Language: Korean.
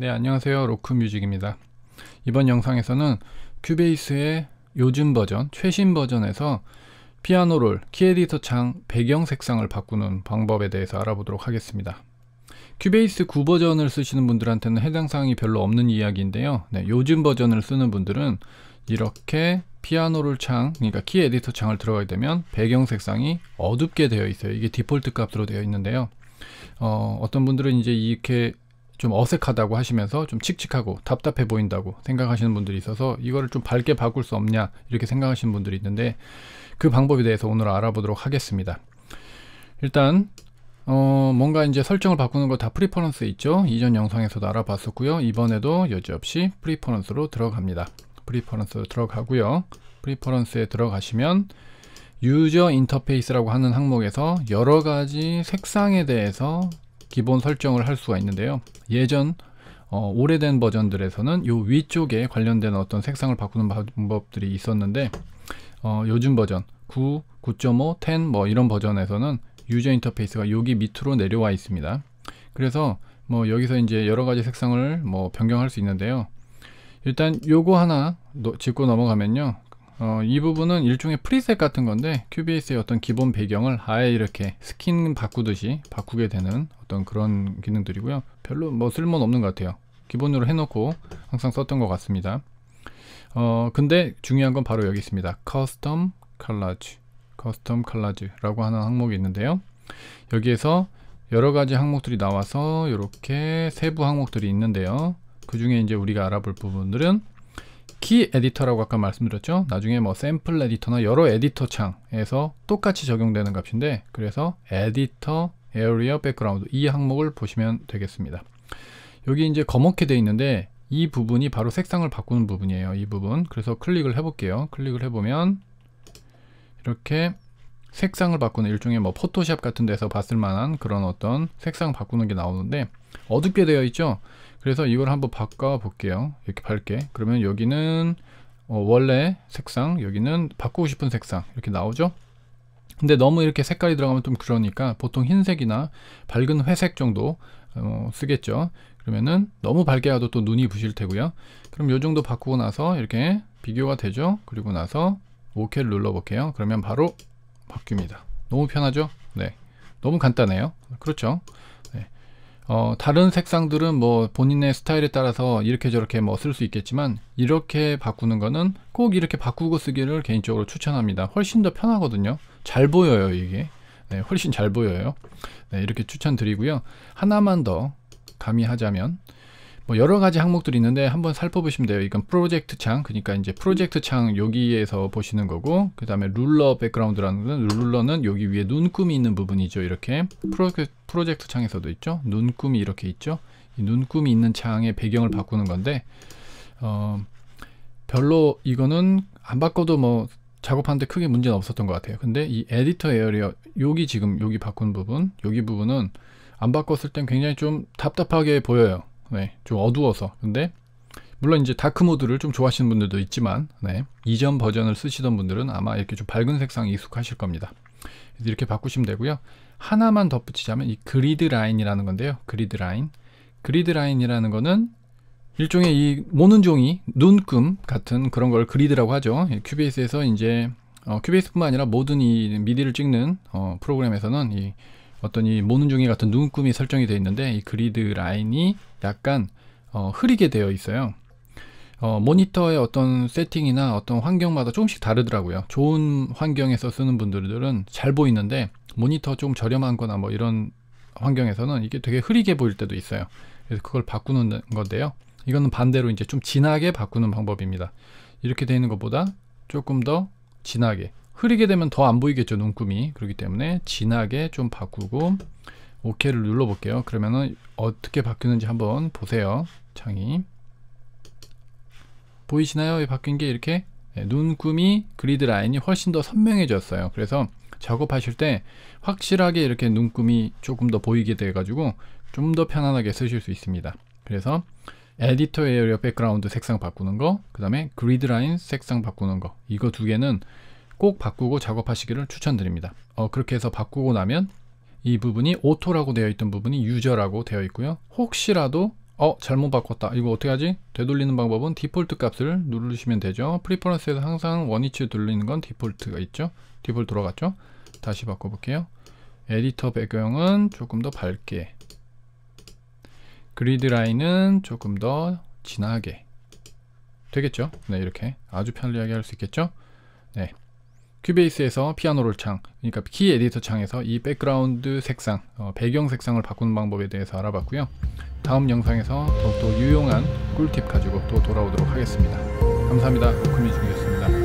네, 안녕하세요. 로크 뮤직입니다. 이번 영상에서는 큐베이스의 요즘 버전, 최신 버전에서 피아노롤, 키 에디터 창 배경 색상을 바꾸는 방법에 대해서 알아보도록 하겠습니다. 큐베이스 9 버전을 쓰시는 분들한테는 해당 사항이 별로 없는 이야기인데요. 네, 요즘 버전을 쓰는 분들은 이렇게 피아노롤 창, 그러니까 키 에디터 창을 들어가게 되면 배경 색상이 어둡게 되어 있어요. 이게 디폴트 값으로 되어 있는데요. 어, 어떤 분들은 이제 이렇게 좀 어색하다고 하시면서 좀 칙칙하고 답답해 보인다고 생각하시는 분들이 있어서 이거를 좀 밝게 바꿀 수 없냐 이렇게 생각하시는 분들이 있는데 그 방법에 대해서 오늘 알아보도록 하겠습니다. 일단 어 뭔가 이제 설정을 바꾸는 거 다 프리퍼런스 있죠? 이전 영상에서도 알아봤었고요. 이번에도 여지없이 프리퍼런스로 들어갑니다. 프리퍼런스 들어가고요. 프리퍼런스에 들어가시면 유저 인터페이스라고 하는 항목에서 여러 가지 색상에 대해서 기본 설정을 할 수가 있는데요. 예전 어, 오래된 버전들에서는 이 위쪽에 관련된 어떤 색상을 바꾸는 방법들이 있었는데 어, 요즘 버전 9, 9.5, 10 뭐 이런 버전에서는 유저 인터페이스가 여기 밑으로 내려와 있습니다. 그래서 뭐 여기서 이제 여러 가지 색상을 뭐 변경할 수 있는데요. 일단 요거 하나 짚고 넘어가면요. 어, 이 부분은 일종의 프리셋 같은 건데 q b s 의 어떤 기본 배경을 아예 이렇게 스킨 바꾸듯이 바꾸게 되는 어떤 그런 기능들이고요 별로 뭐 쓸모는 없는 것 같아요 기본으로 해놓고 항상 썼던 것 같습니다 어, 근데 중요한 건 바로 여기 있습니다 커스텀 칼라즈 커스텀 칼라즈 라고 하는 항목이 있는데요 여기에서 여러 가지 항목들이 나와서 이렇게 세부 항목들이 있는데요 그 중에 이제 우리가 알아볼 부분들은 키 에디터라고 아까 말씀드렸죠 나중에 뭐 샘플 에디터나 여러 에디터 창에서 똑같이 적용되는 값인데 그래서 에디터 에어리어 백그라운드 이 항목을 보시면 되겠습니다 여기 이제 검게 되어 있는데 이 부분이 바로 색상을 바꾸는 부분이에요 이 부분 그래서 클릭을 해 볼게요 클릭을 해보면 이렇게 색상을 바꾸는 일종의 뭐 포토샵 같은 데서 봤을 만한 그런 어떤 색상 바꾸는 게 나오는데 어둡게 되어 있죠 그래서 이걸 한번 바꿔 볼게요 이렇게 밝게 그러면 여기는 어 원래 색상 여기는 바꾸고 싶은 색상 이렇게 나오죠 근데 너무 이렇게 색깔이 들어가면 좀 그러니까 보통 흰색이나 밝은 회색 정도 어 쓰겠죠 그러면은 너무 밝게 가도 또 눈이 부실 테고요 그럼 요 정도 바꾸고 나서 이렇게 비교가 되죠 그리고 나서 OK를 눌러 볼게요 그러면 바로 바뀝니다. 너무 편하죠? 네. 너무 간단해요. 그렇죠? 네. 어, 다른 색상들은 뭐 본인의 스타일에 따라서 이렇게 저렇게 뭐 쓸 수 있겠지만 이렇게 바꾸는 거는 꼭 이렇게 바꾸고 쓰기를 개인적으로 추천합니다. 훨씬 더 편하거든요. 잘 보여요, 이게. 네, 훨씬 잘 보여요. 네, 이렇게 추천드리고요. 하나만 더 가미하자면 뭐 여러 가지 항목들이 있는데 한번 살펴보시면 돼요. 이건 프로젝트 창, 그러니까 이제 프로젝트 창 여기에서 보시는 거고, 그 다음에 룰러 백그라운드라는 거는 룰러는 여기 위에 눈금이 있는 부분이죠. 이렇게 프로젝트, 프로젝트 창에서도 있죠. 눈금이 이렇게 있죠. 이 눈금이 있는 창의 배경을 바꾸는 건데, 어, 별로 이거는 안 바꿔도 뭐 작업하는데 크게 문제는 없었던 것 같아요. 근데 이 에디터 에어리어 여기 지금 여기 바꾼 부분, 여기 부분은 안 바꿨을 땐 굉장히 좀 답답하게 보여요. 네, 좀 어두워서. 근데 물론 이제 다크 모드를 좀 좋아하시는 분들도 있지만 네, 이전 버전을 쓰시던 분들은 아마 이렇게 좀 밝은 색상 익숙하실 겁니다. 이렇게 바꾸시면 되고요. 하나만 덧붙이자면 이 그리드 라인이라는 건데요. 그리드 라인. 그리드 라인이라는 거는 일종의 이 모는 종이 눈금 같은 그런 걸 그리드라고 하죠. 예, 큐베이스에서 이제 어, 큐베이스뿐만 아니라 모든 이 미디를 찍는 어, 프로그램에서는 이 어떤 이 모눈종이 같은 눈금이 설정이 되어 있는데 이 그리드 라인이 약간 어, 흐리게 되어 있어요. 어, 모니터의 어떤 세팅이나 어떤 환경마다 조금씩 다르더라고요. 좋은 환경에서 쓰는 분들은 잘 보이는데 모니터 좀 저렴한 거나 뭐 이런 환경에서는 이게 되게 흐리게 보일 때도 있어요. 그래서 그걸 바꾸는 건데요. 이거는 반대로 이제 좀 진하게 바꾸는 방법입니다. 이렇게 되어 있는 것보다 조금 더 진하게 흐리게 되면 더 안 보이겠죠 눈금이 그렇기 때문에 진하게 좀 바꾸고 OK를 눌러 볼게요 그러면은 어떻게 바뀌는지 한번 보세요 창이 보이시나요? 바뀐 게 이렇게 네, 눈금이 그리드 라인이 훨씬 더 선명해졌어요 그래서 작업하실 때 확실하게 이렇게 눈금이 조금 더 보이게 돼 가지고 좀 더 편안하게 쓰실 수 있습니다 그래서 에디터 에어리어 백그라운드 색상 바꾸는 거그 다음에 그리드 라인 색상 바꾸는 거 이거 두 개는 꼭 바꾸고 작업하시기를 추천드립니다. 어, 그렇게 해서 바꾸고 나면 이 부분이 오토라고 되어 있던 부분이 유저라고 되어 있고요. 혹시라도 어 잘못 바꿨다 이거 어떻게 하지? 되돌리는 방법은 디폴트 값을 누르시면 되죠. 프리퍼런스에서 항상 원위치 돌리는 건 디폴트가 있죠. 디폴트 돌아갔죠. 다시 바꿔볼게요. 에디터 배경은 조금 더 밝게 그리드 라인은 조금 더 진하게 되겠죠? 네 이렇게 아주 편리하게 할 수 있겠죠? 네 큐베이스에서 피아노롤 창, 그러니까 키 에디터 창에서 이 백그라운드 색상, 어, 배경 색상을 바꾸는 방법에 대해서 알아봤고요. 다음 영상에서 더욱더 유용한 꿀팁 가지고 또 돌아오도록 하겠습니다. 감사합니다. 오크미중이었습니다.